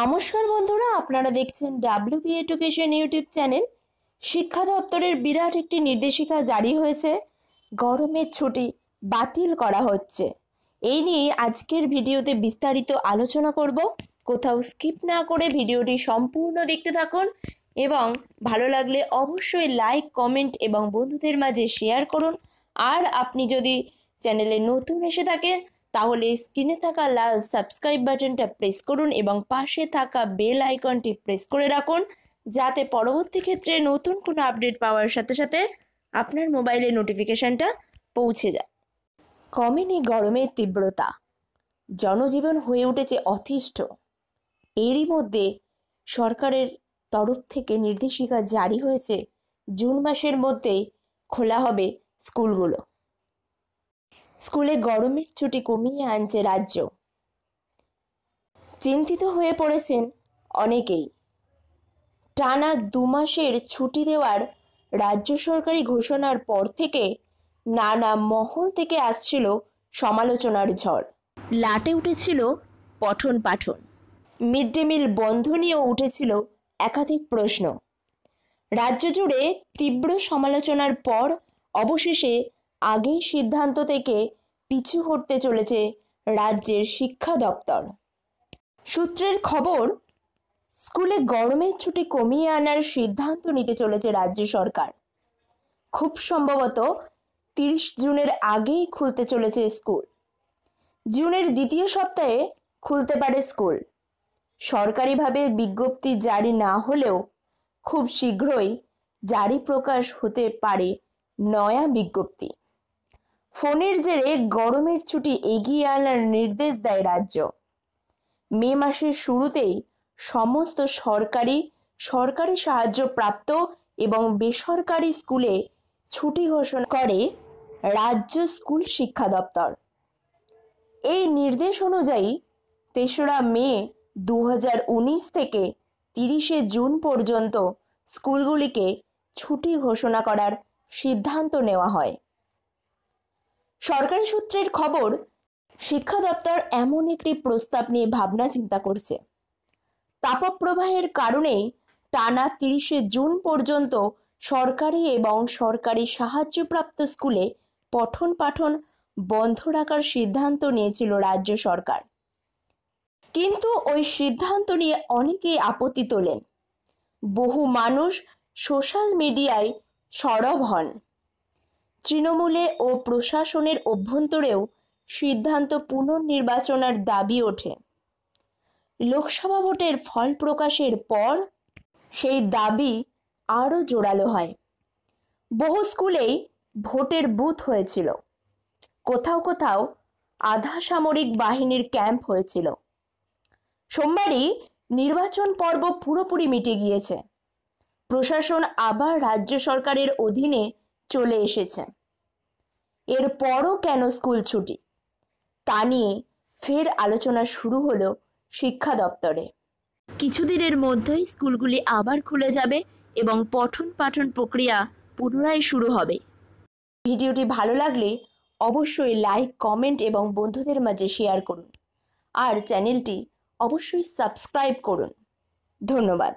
নমস্কার বন্ধুরা আপনারা দেখছেন বি এডুকেশন ইউটিউব চ্যানেল শিক্ষা দপ্তরের বিরাট একটি নির্দেশিকা জারি হয়েছে গরমের ছুটি বাতিল করা হচ্ছে এই নিয়ে আজকের ভিডিওতে বিস্তারিত আলোচনা করব কোথাও স্কিপ না করে ভিডিওটি সম্পূর্ণ দেখতে থাকুন এবং ভালো লাগলে অবশ্যই লাইক কমেন্ট এবং বন্ধুদের মাঝে শেয়ার করুন আর আপনি যদি চ্যানেলে নতুন এসে থাকেন তাহলে স্ক্রিনে থাকা লাল সাবস্ক্রাইব বাটনটা প্রেস করুন এবং পাশে থাকা বেল আইকনটি প্রেস করে রাখুন যাতে পরবর্তী ক্ষেত্রে নতুন কোনো আপডেট পাওয়ার সাথে সাথে আপনার মোবাইলে নোটিফিকেশানটা পৌঁছে যায় কমেনি গরমের তীব্রতা জনজীবন হয়ে উঠেছে অতিষ্ঠ এরই মধ্যে সরকারের তরফ থেকে নির্দেশিকা জারি হয়েছে জুন মাসের মধ্যেই খোলা হবে স্কুলগুলো স্কুলে গরমের ছুটি কমিয়ে আনছে রাজ্য চিন্তিত হয়ে পড়েছেন অনেকেই টানা দু মাসের ছুটি দেওয়ার রাজ্য সরকারি ঘোষণার পর থেকে নানা মহল থেকে আসছিল সমালোচনার ঝড় লাটে উঠেছিল পঠন পাঠন মিড ডে মিল বন্ধ নিয়েও উঠেছিল একাধিক প্রশ্ন রাজ্য জুড়ে তীব্র সমালোচনার পর অবশেষে আগেই সিদ্ধান্ত থেকে পিছু হটতে চলেছে রাজ্যের শিক্ষা দপ্তর সূত্রের খবর স্কুলে গরমের ছুটি কমিয়ে আনার সিদ্ধান্ত নিতে চলেছে রাজ্য সরকার খুব সম্ভবত তিরিশ জুনের আগেই খুলতে চলেছে স্কুল জুনের দ্বিতীয় সপ্তাহে খুলতে পারে স্কুল সরকারিভাবে বিজ্ঞপ্তি জারি না হলেও খুব শীঘ্রই জারি প্রকাশ হতে পারে নয়া বিজ্ঞপ্তি ফোনের জেরে গরমের ছুটি এগিয়ে আনার নির্দেশ দেয় রাজ্য মে মাসের শুরুতেই সমস্ত সরকারি সরকারি সাহায্যপ্রাপ্ত এবং বেসরকারি স্কুলে ছুটি ঘোষণা করে রাজ্য স্কুল শিক্ষা দপ্তর এই নির্দেশ অনুযায়ী তেসরা মে দু থেকে তিরিশে জুন পর্যন্ত স্কুলগুলিকে ছুটি ঘোষণা করার সিদ্ধান্ত নেওয়া হয় সরকারি সূত্রের খবর শিক্ষা দপ্তর এমন একটি প্রস্তাব নিয়ে ভাবনা চিন্তা করছে তাপপ্রবাহের কারণে টানা তিরিশে জুন পর্যন্ত সরকারি এবং সরকারি সাহায্যপ্রাপ্ত স্কুলে পঠন পাঠন বন্ধ রাখার সিদ্ধান্ত নিয়েছিল রাজ্য সরকার কিন্তু ওই সিদ্ধান্ত নিয়ে অনেকেই আপত্তি তোলেন বহু মানুষ সোশ্যাল মিডিয়ায় সরব হন তৃণমূলে ও প্রশাসনের অভ্যন্তরেও সিদ্ধান্ত পুনর্নির্বাচনের দাবি ওঠে লোকসভা ভোটের ফল প্রকাশের পর সেই দাবি আরও জোরালো হয় বহু স্কুলেই ভোটের বুথ হয়েছিল কোথাও কোথাও আধা সামরিক বাহিনীর ক্যাম্প হয়েছিল সোমবারই নির্বাচন পর্ব পুরোপুরি মিটে গিয়েছে প্রশাসন আবার রাজ্য সরকারের অধীনে চলে এসেছে এরপরও কেন স্কুল ছুটি তা নিয়ে ফের আলোচনা শুরু হলো শিক্ষা দপ্তরে কিছুদিনের মধ্যেই স্কুলগুলি আবার খুলে যাবে এবং পঠন পাঠন প্রক্রিয়া পুনরায় শুরু হবে ভিডিওটি ভালো লাগলে অবশ্যই লাইক কমেন্ট এবং বন্ধুদের মাঝে শেয়ার করুন আর চ্যানেলটি অবশ্যই সাবস্ক্রাইব করুন ধন্যবাদ